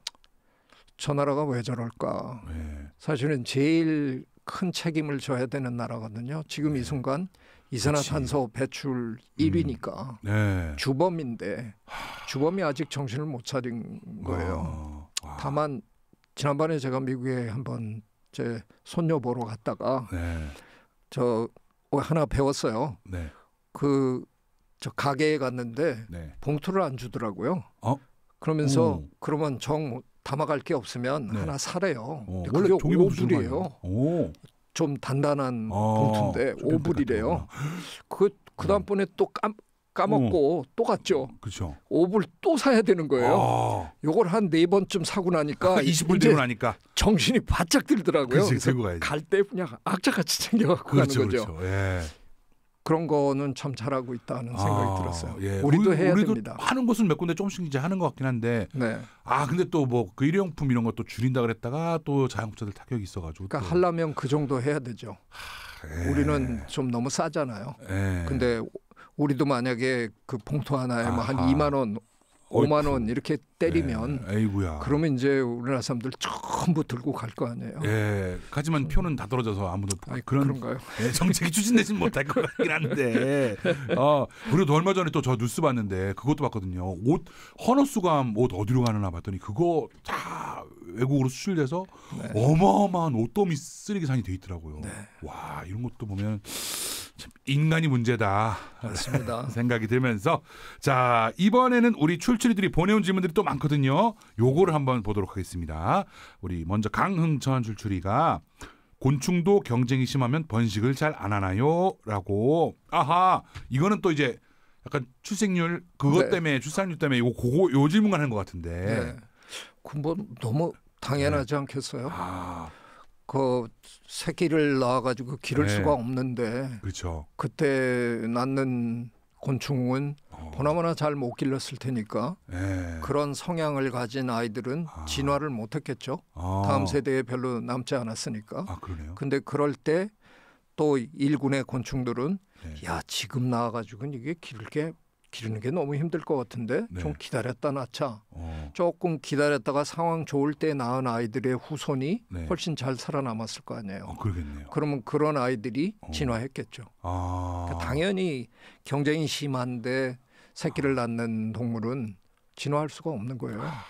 저 나라가 왜 저럴까. 네. 사실은 제일 큰 책임을 져야 되는 나라거든요. 지금 네. 이 순간 이산화탄소 그치. 배출 1위니까 음. 네. 주범인데 주범이 아직 정신을 못 차린 거예요. 와. 어. 와. 다만 지난번에 제가 미국에 한번 제 손녀 보러 갔다가 네. 저 어, 하나 배웠어요. 네. 그저 가게에 갔는데 네. 봉투를 안 주더라고요. 어? 그러면서 음. 그러면 정 담아갈 게 없으면 네. 하나 사래요. 어, 원래 종이봉투예요. 좀 단단한 아, 봉투인데 오불이래요. 그 그다음번에 또 깜, 까먹고 어. 또 갔죠. 그렇죠. 5불 또 사야 되는 거예요. 아. 요걸 한 네 번쯤 사고 나니까 20불 되고 나니까 정신이 바짝 들더라고요. 그래서 갈때 그냥 악착같이 챙겨 갖고 그렇죠, 가는 거죠. 그렇죠. 예. 그런 거는 참 잘하고 있다는 생각이 아, 들었어요. 예. 우리도 해야 우리도 됩니다. 하는 곳은 몇 군데 조금씩 이제 하는 것 같긴 한데. 네. 아 근데 또 뭐 그 일회용품 이런 것도 줄인다 그랬다가 또 자영업자들 타격이 있어가지고. 그러니까 또. 하려면 그 정도 해야 되죠. 하, 예. 우리는 좀 너무 싸잖아요. 에. 예. 근데 우리도 만약에 그 봉투 하나에 뭐한 2만 원, 5만 원 그, 이렇게 때리면 예, 아이고야. 그러면 이제 우리나라 사람들 전부 들고 갈 거 아니에요. 예. 하지만 표는 다 떨어져서 아무도 아니, 그런 그런가요? 예, 정책이 추진되진 못할 것 같긴 한데. 아, 그리고 얼마 전에 또 저 뉴스 봤는데 그것도 봤거든요. 옷 헌어수감 옷 어디로 가느냐 봤더니 그거 다 외국으로 수출돼서 네. 어마어마한 오더미 쓰레기산이 돼 있더라고요. 네. 와 이런 것도 보면 참 인간이 문제다. 맞습니다. 생각이 들면서 자 이번에는 우리 출출이들이 보내온 질문들이 또 많거든요. 요거를 한번 보도록 하겠습니다. 우리 먼저 강흥천 출출이가 곤충도 경쟁이 심하면 번식을 잘 안 하나요?라고 아하 이거는 또 이제 약간 출생률 그것 네. 때문에 출산율 때문에 요거 고거 요 질문만 한것 같은데. 네. 그뭐 너무 당연하지 네. 않겠어요? 아. 그 새끼를 낳아가지고 기를 네. 수가 없는데 그렇죠. 그때 낳는 곤충은 어. 보나마나 잘 못 길렀을 테니까 네. 그런 성향을 가진 아이들은 아. 진화를 못했겠죠. 아. 다음 세대에 별로 남지 않았으니까. 아, 그러네요. 근데 그럴 때 또 일군의 곤충들은 네. 야 지금 나와가지고는 이게 길게 기르는 게 너무 힘들 것 같은데 네. 좀 기다렸다 낳자. 어. 조금 기다렸다가 상황 좋을 때 낳은 아이들의 후손이 네. 훨씬 잘 살아남았을 거 아니에요. 어, 그러겠네요. 그러면 그런 아이들이 어. 진화했겠죠. 아. 그러니까 당연히 경쟁이 심한데 새끼를 아. 낳는 동물은 진화할 수가 없는 거예요. 아,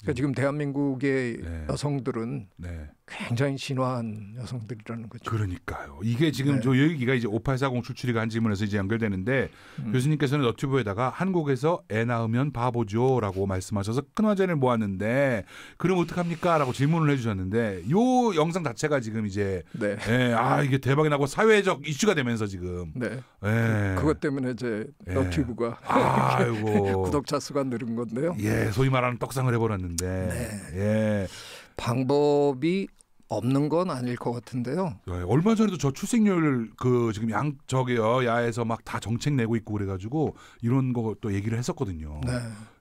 그러니까 예. 지금 대한민국의 네. 여성들은 네. 굉장히 진화한 여성들이라는 거죠. 그러니까요. 이게 지금 네. 저 여기가 이제 5840 출출이가 한 질문에서 이제 연결되는데 음. 교수님께서는 너튜브에다가 한국에서 애 낳으면 바보죠라고 말씀하셔서 큰 화제를 모았는데 그럼 어떡합니까라고 질문을 해주셨는데 요 영상 자체가 지금 이제 네. 예, 아 이게 대박이 나고 사회적 이슈가 되면서 지금 네. 예. 그, 그것 때문에 이제 예. 너튜브가 예. 아이고 구독자 수가 늘은 건데요. 예, 소위 말하는 떡상을 해버렸는데 네. 예. 방법이 없는 건 아닐 것 같은데요. 네, 얼마 전에도 저 출생률 그 지금 양 저기요 야에서 막 다 정책 내고 있고 그래가지고 이런 거 또 얘기를 했었거든요. 네.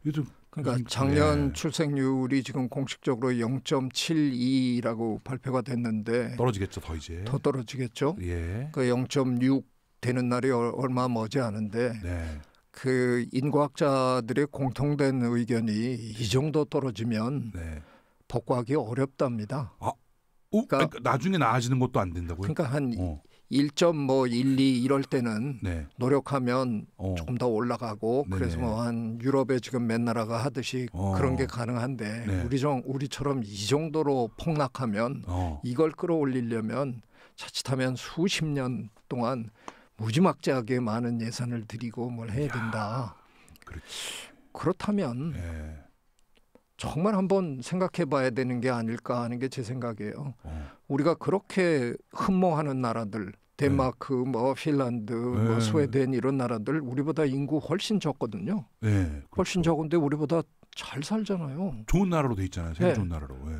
요즘 그러니까 작년 네. 출생률이 지금 공식적으로 0.72라고 발표가 됐는데 떨어지겠죠 더 이제 더 떨어지겠죠. 예. 그 0.6 되는 날이 얼마 머지 않은데 네. 그 인과학자들의 공통된 의견이 이 정도 떨어지면. 네. 복구하기 어렵답니다. 아, 오? 그러니까, 그러니까 나중에 나아지는 것도 안 된다고요? 그러니까 한 어. 1.뭐 1, 2 이럴 때는 네. 노력하면 어. 조금 더 올라가고 네네. 그래서 뭐 한 유럽에 지금 맨 나라가 하듯이 어. 그런 게 가능한데 네. 우리 정 우리처럼 이 정도로 폭락하면 어. 이걸 끌어올리려면 자칫하면 수십 년 동안 무지막지하게 많은 예산을 들이고 뭘 해야 된다. 그렇다면 네. 정말 한번 생각해 봐야 되는 게 아닐까 하는 게 제 생각이에요. 어. 우리가 그렇게 흠모하는 나라들 덴마크, 네. 뭐 핀란드, 뭐 네. 뭐 스웨덴 이런 나라들 우리보다 인구 훨씬 적거든요. 네, 그렇죠. 훨씬 적은데 우리보다 잘 살잖아요. 좋은 나라로 돼 있잖아요. 제일 네. 좋은 나라로. 예.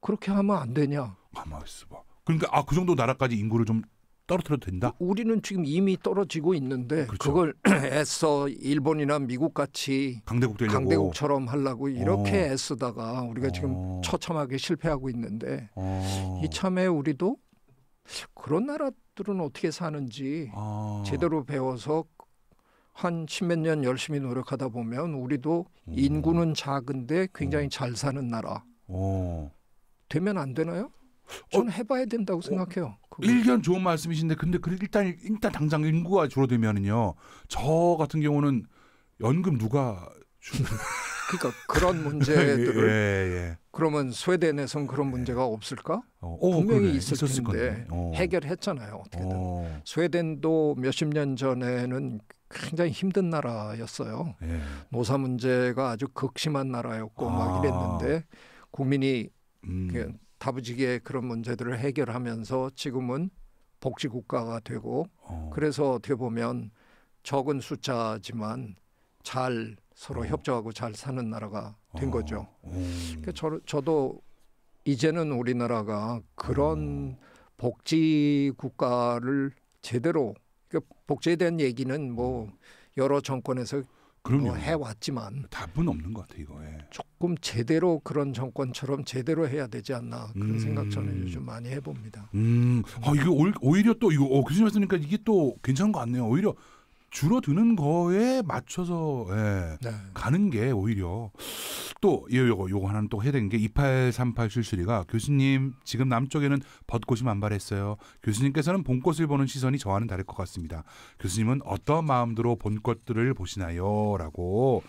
그렇게 하면 안 되냐? 가만 있어봐. 그러니까 아 그 정도 나라까지 인구를 좀 떨어뜨려도 된다. 우리는 지금 이미 떨어지고 있는데 그렇죠. 그걸 애써 일본이나 미국 같이 강대국 되려고. 강대국처럼 하려고 이렇게 어. 애쓰다가 우리가 지금 어. 처참하게 실패하고 있는데 어. 이참에 우리도 그런 나라들은 어떻게 사는지 아. 제대로 배워서 한 십몇 년 열심히 노력하다 보면 우리도 음. 인구는 작은데 굉장히 음. 잘 사는 나라 어. 되면 안 되나요? 어, 저는 해봐야 된다고 어, 생각해요. 그 일견 좋은 말씀이신데 근데 그 일단 일단 당장 인구가 줄어들면은요. 저 같은 경우는 연금 누가 주는? 그러니까 그런 예, 문제들을 예, 예. 그러면 스웨덴에선 그런 예. 문제가 없을까? 어, 어 분명히 그러네. 있을 텐데 어. 해결했잖아요. 어떻게든 스웨덴도 몇십 년 전에는 굉장히 힘든 나라였어요. 예. 노사 문제가 아주 극심한 나라였고 아. 막 이랬는데 국민이 음. 그 다부지게 그런 문제들을 해결하면서 지금은 복지국가가 되고 어. 그래서 어떻게 보면 적은 숫자지만 잘 서로 어. 협조하고 잘 사는 나라가 된 어. 거죠. 그러니까 저, 저도 이제는 우리나라가 그런 어. 복지 국가를 제대로 그러니까 복지에 대한 얘기는 뭐 음. 여러 정권에서 그럼요. 어, 해왔지만 답은 없는 것 같아요 이거에 예. 조금 제대로 그런 정권처럼 제대로 해야 되지 않나 그런 음. 생각 저는 요즘 많이 해봅니다. 음, 아 이게 오히려 또 이거 어, 교수님 말씀니까 이게 또 괜찮은 것 같네요. 오히려 줄어드는 거에 맞춰서 예, 네. 가는 게 오히려 또 예, 요거 요거 하나는 또 해야 되는 게 283877이가 교수님 지금 남쪽에는 벚꽃이 만발했어요. 교수님께서는 봄꽃을 보는 시선이 저와는 다를 것 같습니다. 교수님은 어떤 마음으로 봄꽃들을 보시나요?라고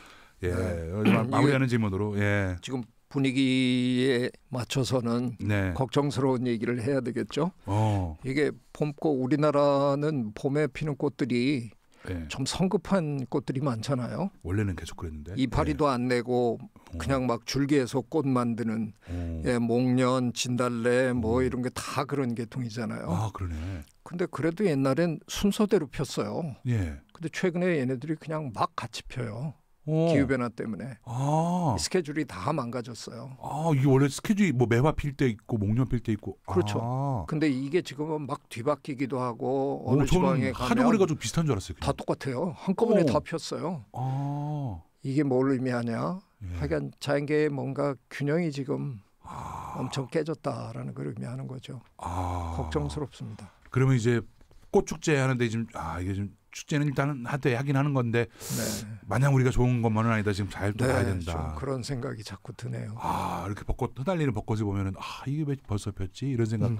예, 네. 마무리하는 질문으로 예. 지금 분위기에 맞춰서는 네. 걱정스러운 얘기를 해야 되겠죠. 어. 이게 봄꽃 우리나라는 봄에 피는 꽃들이 네. 좀 성급한 꽃들이 많잖아요. 원래는 계속 그랬는데 이파리도 네. 예. 안 내고 어. 그냥 막 줄기에서 꽃 만드는 어. 예, 목련, 진달래 뭐 오. 어. 이런 게 다 그런 계통이잖아요. 아 그러네. 근데 그래도 옛날엔 순서대로 폈어요. 예. 근데 최근에 얘네들이 그냥 막 같이 펴요. 어. 기후 변화 때문에 아. 스케줄이 다 망가졌어요. 아이 원래 스케줄이 뭐 매화 필 때 있고 목련 필 때 있고 그렇죠. 아. 근데 이게 지금은 막 뒤바뀌기도 하고 어느 오, 지방에 가면 하루거리가 좀 비슷한 줄 알았어요. 그냥. 다 똑같아요. 한꺼번에 오. 어. 다 폈어요. 아. 이게 뭘 의미하냐? 예. 하여간 자연계의 뭔가 균형이 지금 아. 엄청 깨졌다라는 걸 의미하는 거죠. 아. 걱정스럽습니다. 그러면 이제 꽃축제 하는데 지금 아 이게 좀 축제는 일단은 하되 하긴 하는 건데 네. 마냥 우리가 좋은 것만은 아니다 지금 잘또 네, 봐야 된다. 그런 생각이 자꾸 드네요. 아 이렇게 벚꽃 흩날리는 벚꽃을 보면은 아 이게 왜 벌써 폈지 이런 생각. 음.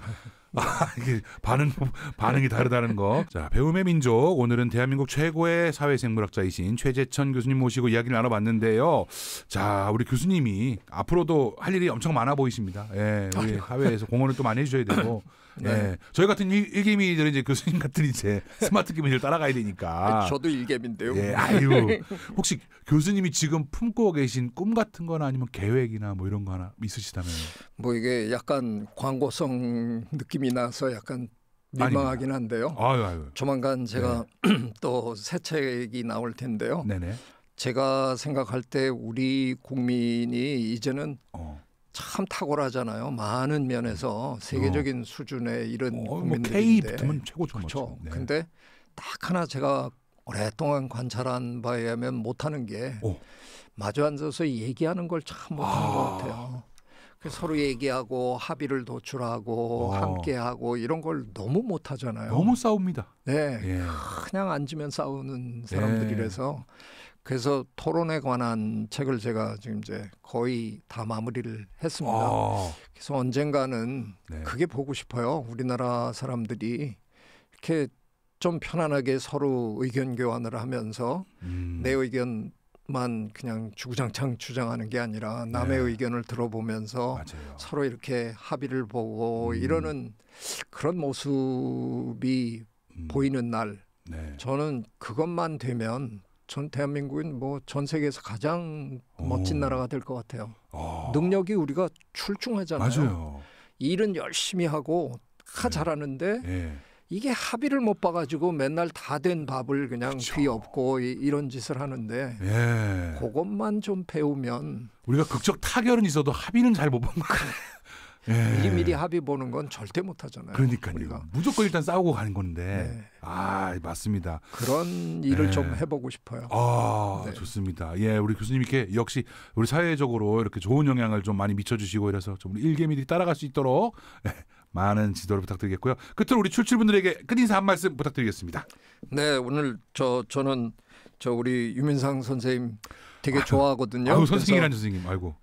아 이게 반응 반응이 다르다는 거. 자 배움의 민족 오늘은 대한민국 최고의 사회생물학자이신 최재천 교수님 모시고 이야기를 나눠봤는데요. 자 우리 교수님이 앞으로도 할 일이 엄청 많아 보이십니다. 예, 우리 사회에서 공헌을 또 많이 해주셔야 되고. 네. 네. 저희 같은 일, 일개미들은 이제 교수님 같은 이제 스마트 개미들 따라가야 되니까. 저도 일개미인데요. 예, 아유. 네. 혹시 교수님이 지금 품고 계신 꿈 같은 거나 아니면 계획이나 뭐 이런 거 하나 있으시다면? 뭐 이게 약간 광고성 느낌이 나서 약간 민망하긴 한데요. 아유, 아유. 조만간 제가 네. 또새 책이 나올 텐데요. 네네. 제가 생각할 때 우리 국민이 이제는 어. 참 탁월하잖아요. 많은 면에서 음. 세계적인 어. 수준의 이런 어, 뭐 국민들인데. 뭐 K 최고죠. 그렇죠. 네. 근데 딱 하나 제가 오랫동안 관찰한 바에 의하면 못하는 게 오. 마주 앉아서 얘기하는 걸 참 못하는 아. 것 같아요. 그 서로 얘기하고 합의를 도출하고 와. 어. 함께하고 이런 걸 너무 못하잖아요. 너무 싸웁니다. 네, 예. 그냥 앉으면 싸우는 네. 사람들이라서 예. 그래서 토론에 관한 책을 제가 지금 이제 거의 다 마무리를 했습니다. 아. 그래서 언젠가는 네. 그게 보고 싶어요. 우리나라 사람들이 이렇게 좀 편안하게 서로 의견 교환을 하면서 음. 내 의견 만 그냥 주구장창 주장하는 게 아니라 남의 네. 의견을 들어보면서 맞아요. 서로 이렇게 합의를 보고 음. 이러는 그런 모습이 음. 보이는 날 네. 저는 그것만 되면 전 대한민국은 뭐 전 세계에서 가장 오. 멋진 나라가 될 것 같아요. 오. 아. 능력이 우리가 출중하잖아요. 맞아요. 일은 열심히 하고 다 네. 잘하는데 네. 이게 합의를 못 봐가지고 맨날 다 된 밥을 그냥 그쵸. 뒤엎고 이, 런 짓을 하는데 예. 그것만 좀 배우면 우리가 극적 타결은 있어도 합의는 잘못 본다. 예. 미리미리 합의 보는 건 절대 못 하잖아요. 그러니까요. 우리가. 무조건 일단 싸우고 가는 건데. 네. 아 맞습니다. 그런 일을 네. 좀 해보고 싶어요. 아 네. 좋습니다. 예, 우리 교수님 이 역시 우리 사회적으로 이렇게 좋은 영향을 좀 많이 미쳐주시고 이래서 좀 우리 일개미들이 따라갈 수 있도록 예, 많은 지도를 부탁드리겠고요. 끝으로 우리 출출분들에게 끝 인사 한 말씀 부탁드리겠습니다. 네, 오늘 저 저는 저 우리 유민상 선생님 되게 좋아하거든요. 아 선생님이란 선생님, 아이고.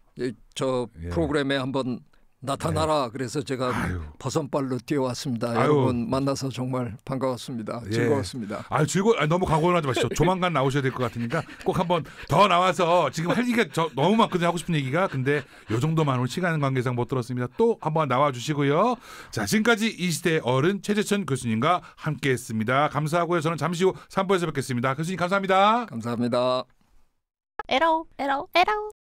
저 예. 프로그램에 한번 나타나라. 네. 그래서 제가 버선발로 뛰어왔습니다. 아유. 여러분 만나서 정말 반가웠습니다. 예. 즐거웠습니다. 아 즐거 아, 너무 각오하지 마시죠. 조만간 나오셔야 될 것 같으니까 꼭 한번 더 나와서 지금 할 얘기가 저, 너무 많거든요. 하고 싶은 얘기가 근데 요 정도만 오 시간 관계상 못 들었습니다. 또 한번 나와 주시고요. 자 지금까지 이시대 어른 최재천 교수님과 함께했습니다. 감사하고요. 저는 잠시 후 3부에서 뵙겠습니다. 교수님 감사합니다. 감사합니다. 에러 에러 에러